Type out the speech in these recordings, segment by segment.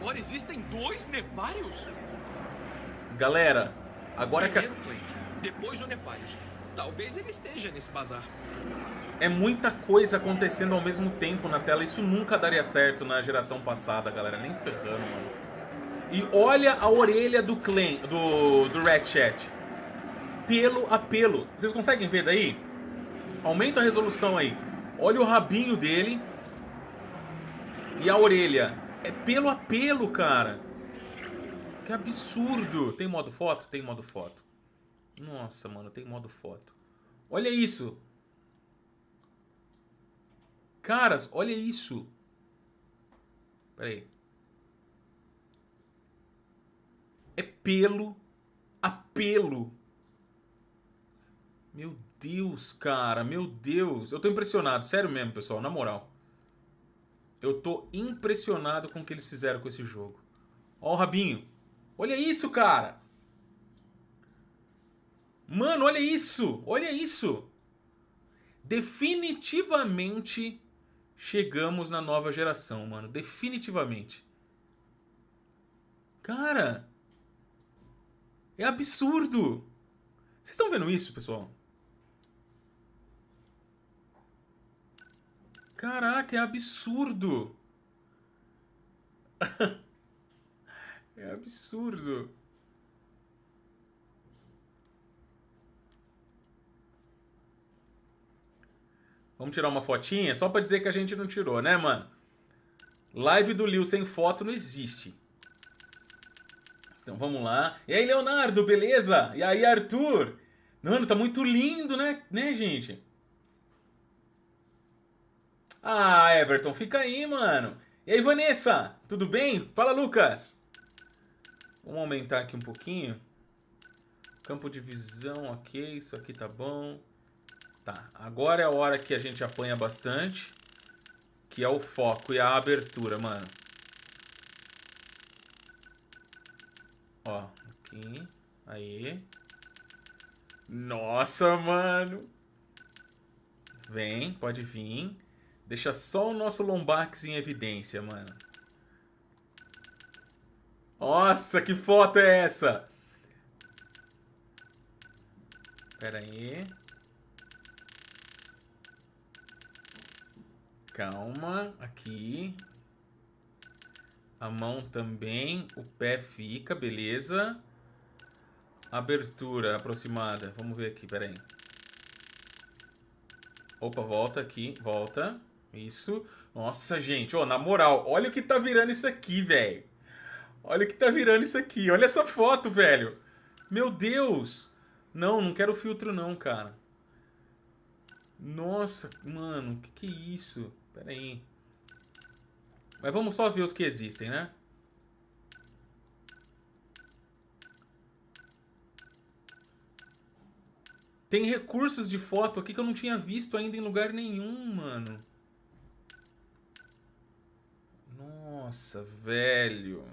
Agora existem dois Nefários? Galera, agora Primeiro que... Clank, depois o Nefários. Talvez ele esteja nesse bazar. É muita coisa acontecendo ao mesmo tempo na tela. Isso nunca daria certo na geração passada, galera. Nem ferrando, mano. E olha a orelha do Clan, do, do Ratchet. Pelo a pelo. Vocês conseguem ver daí? Aumenta a resolução aí. Olha o rabinho dele. E a orelha. É pelo apelo, cara. Que absurdo. Tem modo foto? Tem modo foto. Nossa, mano, tem modo foto. Olha isso. Caras, olha isso. Pera aí. É pelo apelo. Meu Deus, cara, meu Deus. Eu tô impressionado, sério mesmo, pessoal, na moral. Eu tô impressionado com o que eles fizeram com esse jogo. Ó o rabinho. Olha isso, cara! Mano, olha isso! Olha isso! Definitivamente chegamos na nova geração, mano. Definitivamente. Cara! É absurdo! Vocês estão vendo isso, pessoal? Caraca, é absurdo! é absurdo! Vamos tirar uma fotinha? Só pra dizer que a gente não tirou, né, mano? Live do Liu sem foto não existe. Então vamos lá. E aí, Leonardo, beleza? E aí, Arthur? Mano, tá muito lindo, né, né gente? Ah, Everton, fica aí, mano. E aí, Vanessa, tudo bem? Fala, Lucas. Vamos aumentar aqui um pouquinho. Campo de visão, ok. Isso aqui tá bom. Tá, agora é a hora que a gente apanha bastante. Que é o foco e a abertura, mano. Ó, aqui. Aí. Nossa, mano. Vem, pode vir. Deixa só o nosso Lombax em evidência, mano. Nossa, que foto é essa? Pera aí. Calma, aqui. A mão também, o pé fica, beleza. Abertura aproximada. Vamos ver aqui, pera aí. Opa, volta aqui, volta. Isso. Nossa, gente, ó, na moral, olha o que tá virando isso aqui, velho. Olha o que tá virando isso aqui. Olha essa foto, velho. Meu Deus. Não, não quero filtro não, cara. Nossa, mano, que que é isso? Pera aí. Mas vamos só ver os que existem, né? Tem recursos de foto aqui que eu não tinha visto ainda em lugar nenhum, mano. Nossa, velho.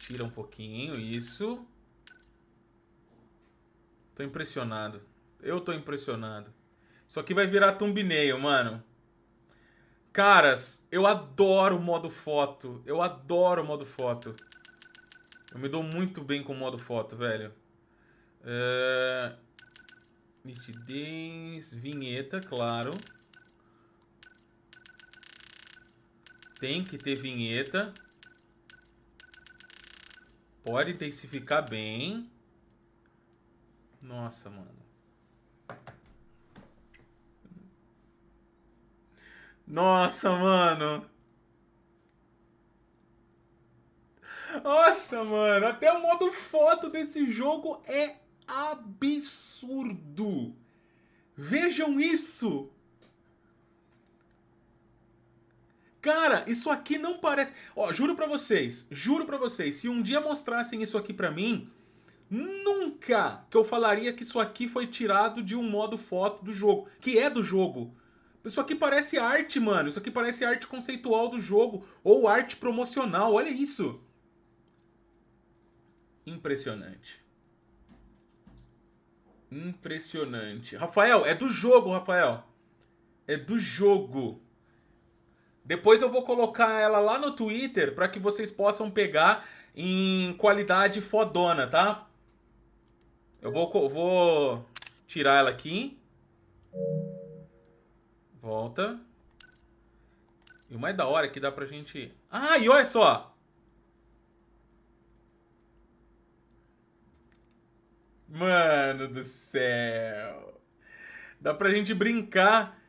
Tira um pouquinho, isso. Tô impressionado. Eu tô impressionado. Isso aqui vai virar thumbnail, mano. Caras, eu adoro o modo foto. Eu adoro o modo foto. Eu me dou muito bem com o modo foto, velho. É... Nitidez, vinheta, claro. Tem que ter vinheta. Pode intensificar bem. Nossa, mano. Nossa, mano. Nossa, mano. Até o modo foto desse jogo é absurdo. Vejam isso. Cara, isso aqui não parece. Ó, juro para vocês, juro para vocês, se um dia mostrassem isso aqui para mim, nunca que eu falaria que isso aqui foi tirado de um modo foto do jogo, que é do jogo. Isso aqui parece arte, mano. Isso aqui parece arte conceitual do jogo ou arte promocional. Olha isso. Impressionante. Impressionante. Rafael, é do jogo, Rafael. É do jogo. Depois eu vou colocar ela lá no Twitter para que vocês possam pegar em qualidade fodona, tá? Eu vou, vou tirar ela aqui. Volta. E o mais da hora é que dá pra gente... Ah, e olha só! Mano do céu! Dá pra gente brincar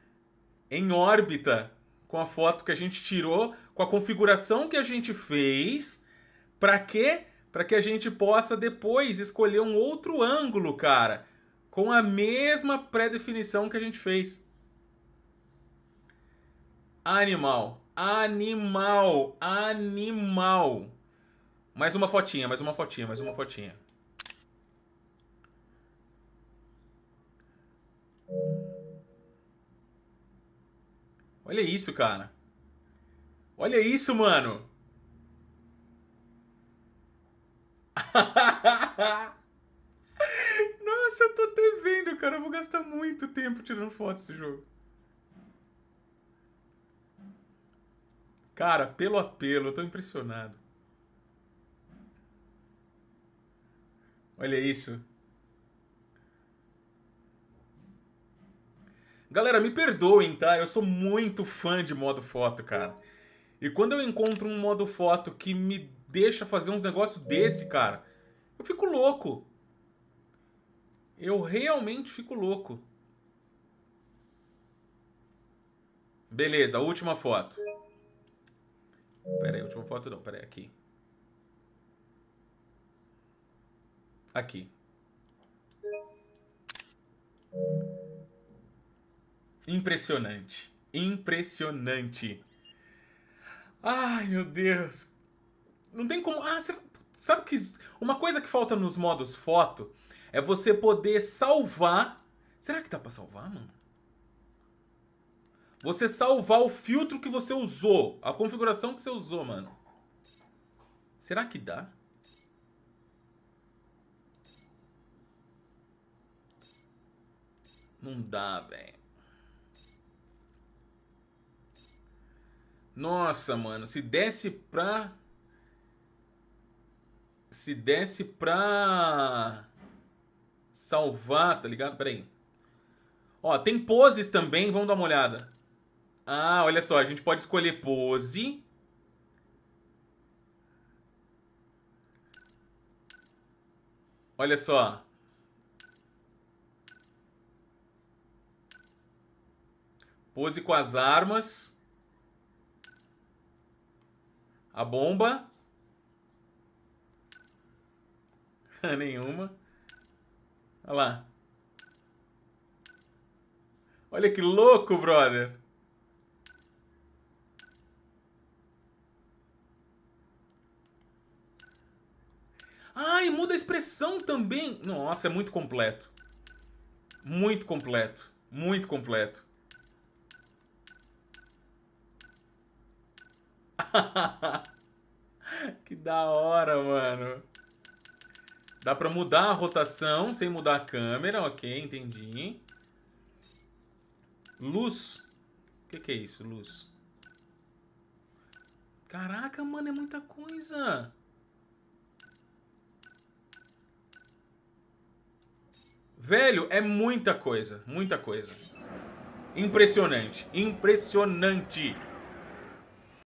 em órbita com a foto que a gente tirou, com a configuração que a gente fez, para quê? Para que a gente possa depois escolher um outro ângulo, cara, com a mesma pré-definição que a gente fez. Animal, animal, animal. Mais uma fotinha, mais uma fotinha, mais uma fotinha. Olha isso, cara. Olha isso, mano. Nossa, eu tô até vendo, cara. Eu vou gastar muito tempo tirando fotos desse jogo. Cara, pelo apelo, eu tô impressionado. Olha isso. Galera, me perdoem, tá? Eu sou muito fã de modo foto, cara. E quando eu encontro um modo foto que me deixa fazer uns negócios desse, cara, eu fico louco. Eu realmente fico louco. Beleza, última foto. Pera aí, última foto não, pera aí, aqui. Aqui. Impressionante. Impressionante. Ai, meu Deus. Não tem como. Ah, será... sabe que. Uma coisa que falta nos modos foto é você poder salvar. Será que dá pra salvar, mano? Você salvar o filtro que você usou, a configuração que você usou, mano. Será que dá? Não dá, velho. Nossa, mano, se desse pra. Se desse pra. Salvar, tá ligado? Pera aí. Ó, tem poses também, vamos dar uma olhada. Ah, olha só, a gente pode escolher pose. Olha só. Pose com as armas. A bomba. Nenhuma. Olha lá. Olha que louco, brother. Ah, e muda a expressão também. Nossa, é muito completo. Muito completo. Muito completo. que da hora, mano. Dá pra mudar a rotação sem mudar a câmera. Ok, entendi. Luz. O que, que é isso, luz? Caraca, mano, é muita coisa. Velho, é muita coisa. Muita coisa. Impressionante. Impressionante.